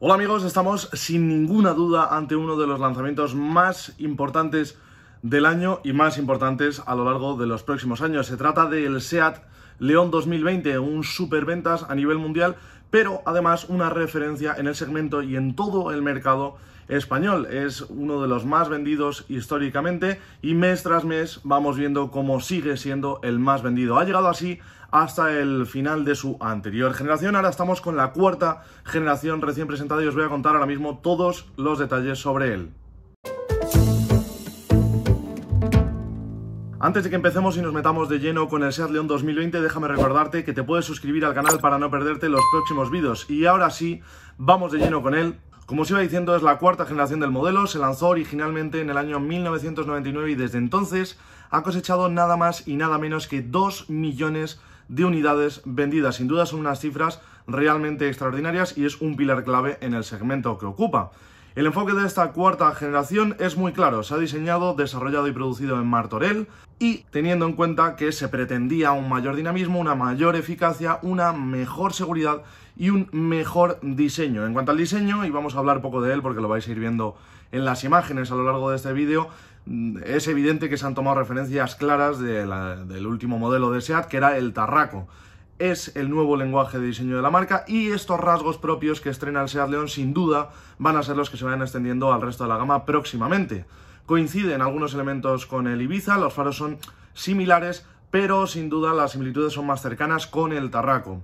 Hola amigos, estamos sin ninguna duda ante uno de los lanzamientos más importantes del año y más importantes a lo largo de los próximos años. Se trata del SEAT León 2020, un superventas a nivel mundial pero además una referencia en el segmento y en todo el mercado español. Es uno de los más vendidos históricamente y mes tras mes vamos viendo cómo sigue siendo el más vendido. Ha llegado así hasta el final de su anterior generación. Ahora estamos con la cuarta generación recién presentada y os voy a contar ahora mismo todos los detalles sobre él. Antes de que empecemos y nos metamos de lleno con el Seat León 2020, déjame recordarte que te puedes suscribir al canal para no perderte los próximos vídeos. Y ahora sí, vamos de lleno con él. Como os iba diciendo, es la cuarta generación del modelo, se lanzó originalmente en el año 1999 y desde entonces ha cosechado nada más y nada menos que 2 millones de unidades vendidas. Sin duda son unas cifras realmente extraordinarias y es un pilar clave en el segmento que ocupa. El enfoque de esta cuarta generación es muy claro, se ha diseñado, desarrollado y producido en Martorell y teniendo en cuenta que se pretendía un mayor dinamismo, una mayor eficacia, una mejor seguridad y un mejor diseño. En cuanto al diseño, y vamos a hablar poco de él porque lo vais a ir viendo en las imágenes a lo largo de este vídeo, mm, es evidente que se han tomado referencias claras del último modelo de SEAT, que era el Tarraco es el nuevo lenguaje de diseño de la marca y estos rasgos propios que estrena el SEAT León sin duda van a ser los que se vayan extendiendo al resto de la gama próximamente. Coinciden algunos elementos con el Ibiza, los faros son similares, pero sin duda las similitudes son más cercanas con el Tarraco.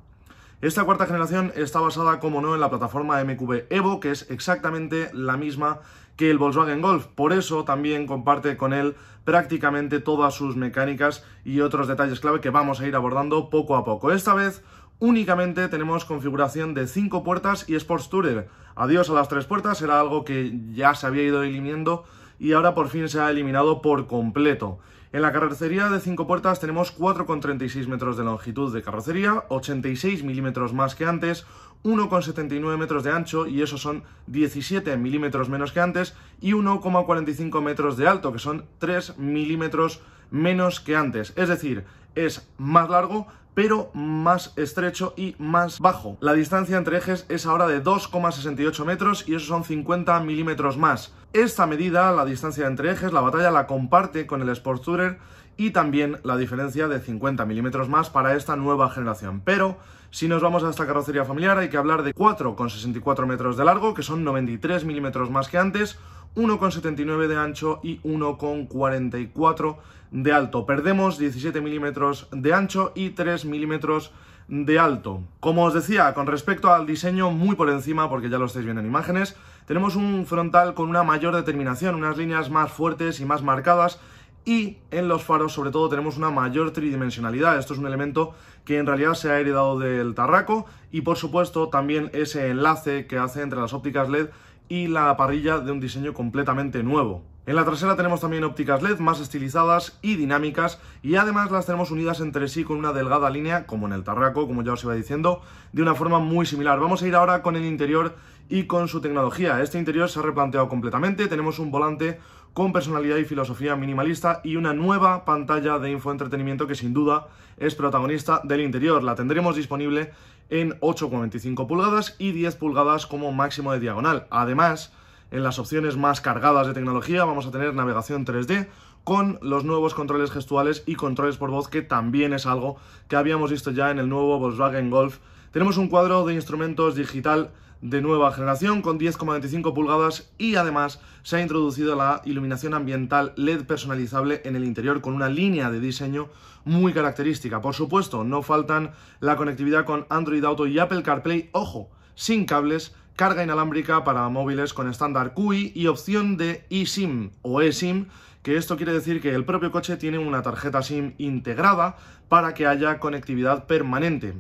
Esta cuarta generación está basada, como no, en la plataforma MQB Evo, que es exactamente la misma que el Volkswagen Golf. Por eso también comparte con él prácticamente todas sus mecánicas y otros detalles clave que vamos a ir abordando poco a poco. Esta vez únicamente tenemos configuración de 5 puertas y Sports Tourer. Adiós a las 3 puertas, era algo que ya se había ido eliminando y ahora por fin se ha eliminado por completo. En la carrocería de 5 puertas tenemos 4,36 metros de longitud de carrocería, 86 milímetros más que antes, 1,79 metros de ancho y eso son 17 milímetros menos que antes y 1,45 metros de alto que son 3 milímetros menos que antes. Es decir, es más largo, pero más estrecho y más bajo. La distancia entre ejes es ahora de 2,68 metros y eso son 50 milímetros más. Esta medida, la distancia entre ejes, la batalla la comparte con el Sport Tourer y también la diferencia de 50 milímetros más para esta nueva generación. Pero si nos vamos a esta carrocería familiar hay que hablar de 4,64 metros de largo, que son 93 milímetros más que antes, 1,79 de ancho y 1,44 de alto. Perdemos 17 milímetros de ancho y 3 milímetros de alto. Como os decía, con respecto al diseño, muy por encima, porque ya lo estáis viendo en imágenes, tenemos un frontal con una mayor determinación, unas líneas más fuertes y más marcadas, y en los faros sobre todo tenemos una mayor tridimensionalidad. Esto es un elemento que en realidad se ha heredado del Tarraco y por supuesto también ese enlace que hace entre las ópticas LED y la parrilla de un diseño completamente nuevo. En la trasera tenemos también ópticas LED más estilizadas y dinámicas y además las tenemos unidas entre sí con una delgada línea, como en el Tarraco, como ya os iba diciendo, de una forma muy similar. Vamos a ir ahora con el interior y con su tecnología. Este interior se ha replanteado completamente, tenemos un volante con personalidad y filosofía minimalista y una nueva pantalla de infoentretenimiento que sin duda es protagonista del interior. La tendremos disponible en 8,25 pulgadas y 10 pulgadas como máximo de diagonal. Además, en las opciones más cargadas de tecnología vamos a tener navegación 3D con los nuevos controles gestuales y controles por voz que también es algo que habíamos visto ya en el nuevo Volkswagen Golf. Tenemos un cuadro de instrumentos digital de nueva generación con 10,25 pulgadas y además se ha introducido la iluminación ambiental LED personalizable en el interior con una línea de diseño muy característica. Por supuesto, no faltan la conectividad con Android Auto y Apple CarPlay, ojo, sin cables, carga inalámbrica para móviles con estándar QI y opción de eSIM o eSIM, que esto quiere decir que el propio coche tiene una tarjeta SIM integrada para que haya conectividad permanente.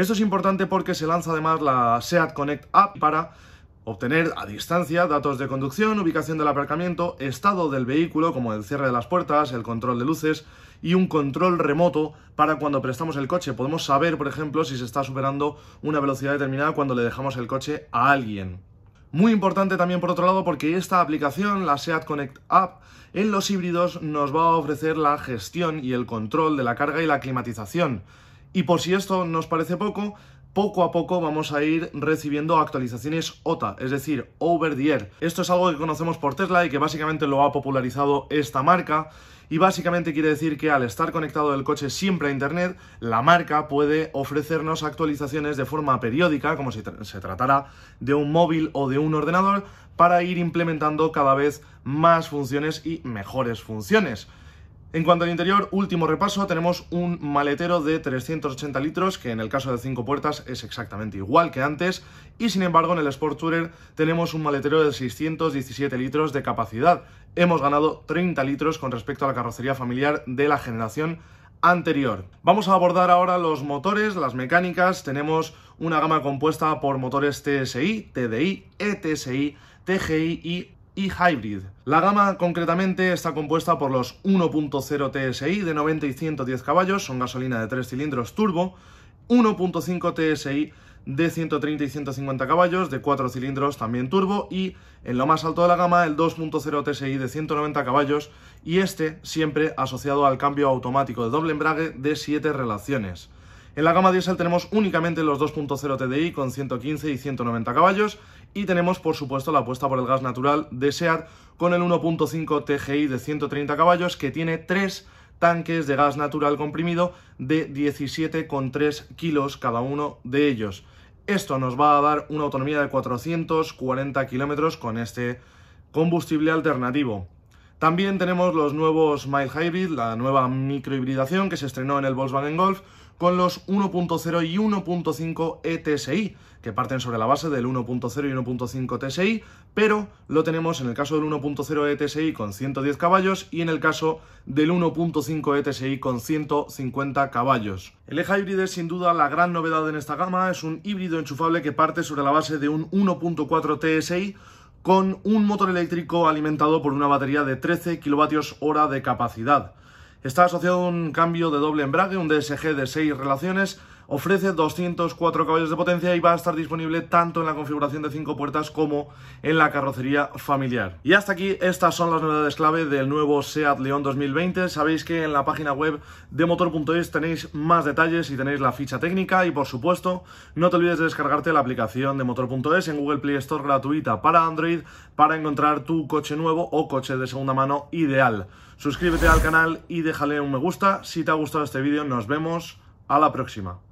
Esto es importante porque se lanza además la SEAT Connect App para obtener a distancia datos de conducción, ubicación del aparcamiento, estado del vehículo, como el cierre de las puertas, el control de luces y un control remoto para cuando prestamos el coche. Podemos saber, por ejemplo, si se está superando una velocidad determinada cuando le dejamos el coche a alguien. Muy importante también por otro lado porque esta aplicación, la SEAT Connect App, en los híbridos nos va a ofrecer la gestión y el control de la carga y la climatización. Y por si esto nos parece poco, poco a poco vamos a ir recibiendo actualizaciones OTA, es decir, over the air. Esto es algo que conocemos por Tesla y que básicamente lo ha popularizado esta marca. Y básicamente quiere decir que al estar conectado el coche siempre a Internet, la marca puede ofrecernos actualizaciones de forma periódica, como si se tratara de un móvil o de un ordenador, para ir implementando cada vez más funciones y mejores funciones. En cuanto al interior, último repaso, tenemos un maletero de 380 litros, que en el caso de 5 puertas es exactamente igual que antes, y sin embargo en el Sport Tourer tenemos un maletero de 617 litros de capacidad. Hemos ganado 30 litros con respecto a la carrocería familiar de la generación anterior. Vamos a abordar ahora los motores, las mecánicas. Tenemos una gama compuesta por motores TSI, TDI, ETSI, TGI y y Hybrid. La gama concretamente está compuesta por los 1.0 TSI de 90 y 110 caballos, son gasolina de 3 cilindros turbo, 1.5 TSI de 130 y 150 caballos, de 4 cilindros también turbo y en lo más alto de la gama el 2.0 TSI de 190 caballos y este siempre asociado al cambio automático de doble embrague de 7 relaciones. En la gama diesel tenemos únicamente los 2.0 TDI con 115 y 190 caballos y tenemos, por supuesto, la apuesta por el gas natural de SEAT con el 1.5 TGI de 130 caballos que tiene tres tanques de gas natural comprimido de 17,3 kilos cada uno de ellos. Esto nos va a dar una autonomía de 440 kilómetros con este combustible alternativo. También tenemos los nuevos Mile Hybrid, la nueva microhibridación que se estrenó en el Volkswagen Golf, con los 1.0 y 1.5 ETSI, que parten sobre la base del 1.0 y 1.5 TSI, pero lo tenemos en el caso del 1.0 ETSI con 110 caballos y en el caso del 1.5 ETSI con 150 caballos. El e híbrido es sin duda la gran novedad en esta gama, es un híbrido enchufable que parte sobre la base de un 1.4 TSI con un motor eléctrico alimentado por una batería de 13 kWh de capacidad. Está asociado a un cambio de doble embrague, un DSG de seis relaciones, Ofrece 204 caballos de potencia y va a estar disponible tanto en la configuración de 5 puertas como en la carrocería familiar. Y hasta aquí estas son las novedades clave del nuevo SEAT León 2020. Sabéis que en la página web de motor.es tenéis más detalles y tenéis la ficha técnica y por supuesto no te olvides de descargarte la aplicación de motor.es en Google Play Store gratuita para Android para encontrar tu coche nuevo o coche de segunda mano ideal. Suscríbete al canal y déjale un me gusta si te ha gustado este vídeo. Nos vemos a la próxima.